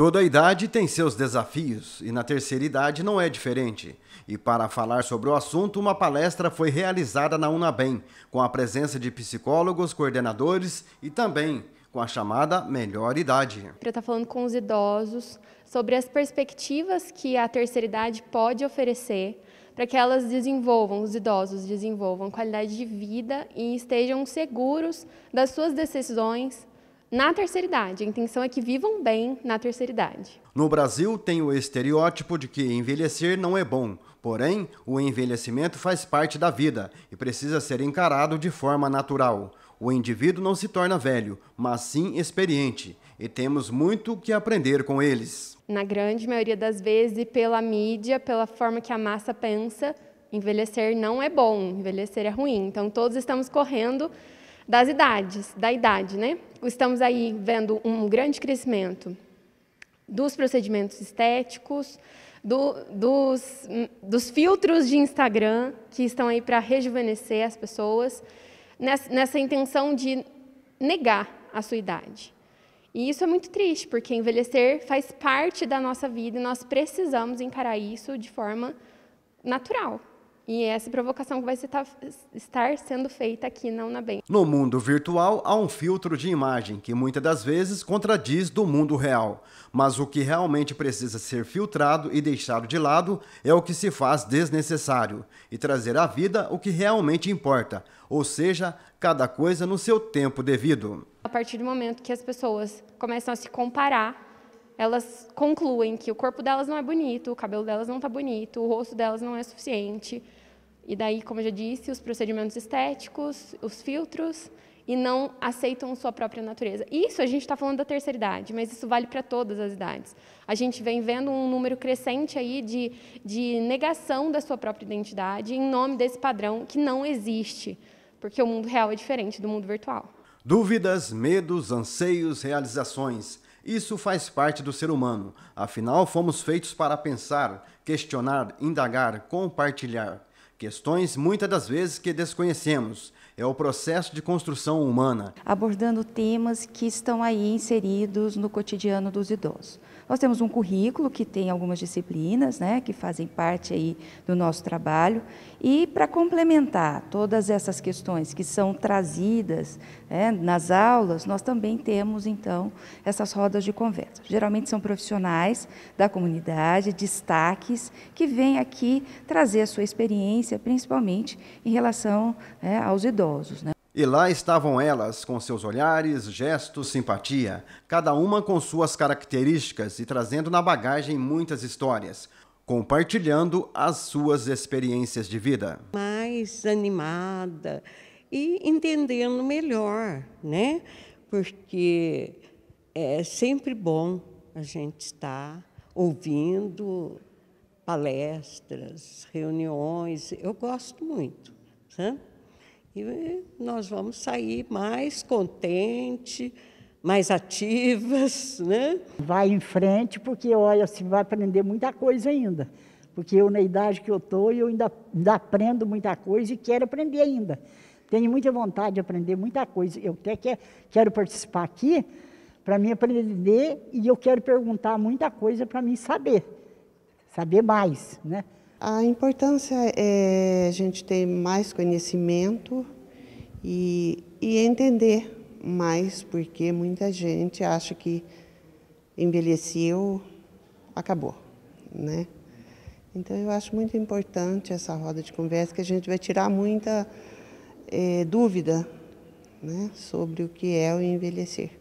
Toda idade tem seus desafios e na terceira idade não é diferente. E para falar sobre o assunto, uma palestra foi realizada na Unabem, com a presença de psicólogos, coordenadores e também com a chamada melhor idade. Eu estou falando com os idosos sobre as perspectivas que a terceira idade pode oferecer para que elas desenvolvam, os idosos desenvolvam qualidade de vida e estejam seguros das suas decisões, na terceira idade. A intenção é que vivam bem na terceira idade. No Brasil, tem o estereótipo de que envelhecer não é bom. Porém, o envelhecimento faz parte da vida e precisa ser encarado de forma natural. O indivíduo não se torna velho, mas sim experiente, e temos muito que aprender com eles. Na grande maioria das vezes, pela mídia, pela forma que a massa pensa, envelhecer não é bom, envelhecer é ruim. Então, todos estamos correndo das idades, da idade, né? Estamos aí vendo um grande crescimento dos procedimentos estéticos, do, dos, dos, filtros de Instagram que estão aí para rejuvenescer as pessoas, nessa, nessa intenção de negar a sua idade. E isso é muito triste, porque envelhecer faz parte da nossa vida e nós precisamos encarar isso de forma natural, e é essa provocação que vai tá, estar sendo feita aqui na Unabem. No mundo virtual, há um filtro de imagem que muitas das vezes contradiz do mundo real. Mas o que realmente precisa ser filtrado e deixado de lado é o que se faz desnecessário e trazer à vida o que realmente importa, ou seja, cada coisa no seu tempo devido. A partir do momento que as pessoas começam a se comparar elas concluem que o corpo delas não é bonito, o cabelo delas não está bonito, o rosto delas não é suficiente, e daí, como eu já disse, os procedimentos estéticos, os filtros, e não aceitam sua própria natureza. Isso a gente está falando da terceira idade, mas isso vale para todas as idades. A gente vem vendo um número crescente aí de, de negação da sua própria identidade em nome desse padrão que não existe, porque o mundo real é diferente do mundo virtual. Dúvidas, medos, anseios, realizações. Isso faz parte do ser humano. Afinal, fomos feitos para pensar, questionar, indagar, compartilhar. Questões muitas das vezes que desconhecemos. É o processo de construção humana. Abordando temas que estão aí inseridos no cotidiano dos idosos. Nós temos um currículo que tem algumas disciplinas, né, que fazem parte aí do nosso trabalho. E para complementar todas essas questões que são trazidas né, nas aulas, nós também temos então essas rodas de conversa. Geralmente são profissionais da comunidade, destaques que vêm aqui trazer a sua experiência assistência, principalmente em relação é, aos idosos. Né? E lá estavam elas, com seus olhares, gestos, simpatia, cada uma com suas características e trazendo na bagagem muitas histórias, compartilhando as suas experiências de vida. Mais animada e entendendo melhor, né? Porque é sempre bom a gente estar ouvindo, palestras, reuniões, eu gosto muito. né? E nós vamos sair mais contente, mais ativas, né? Vai em frente, porque olha, você vai aprender muita coisa ainda. Porque eu, na idade que eu estou, eu ainda, ainda aprendo muita coisa e quero aprender ainda. Tenho muita vontade de aprender muita coisa. Eu até quer, quero participar aqui para me aprender e eu quero perguntar muita coisa para mim saber saber mais, né? A importância é a gente ter mais conhecimento e, e entender mais, porque muita gente acha que envelheceu, acabou, né? Então eu acho muito importante essa roda de conversa que a gente vai tirar muita é, dúvida né, sobre o que é o envelhecer.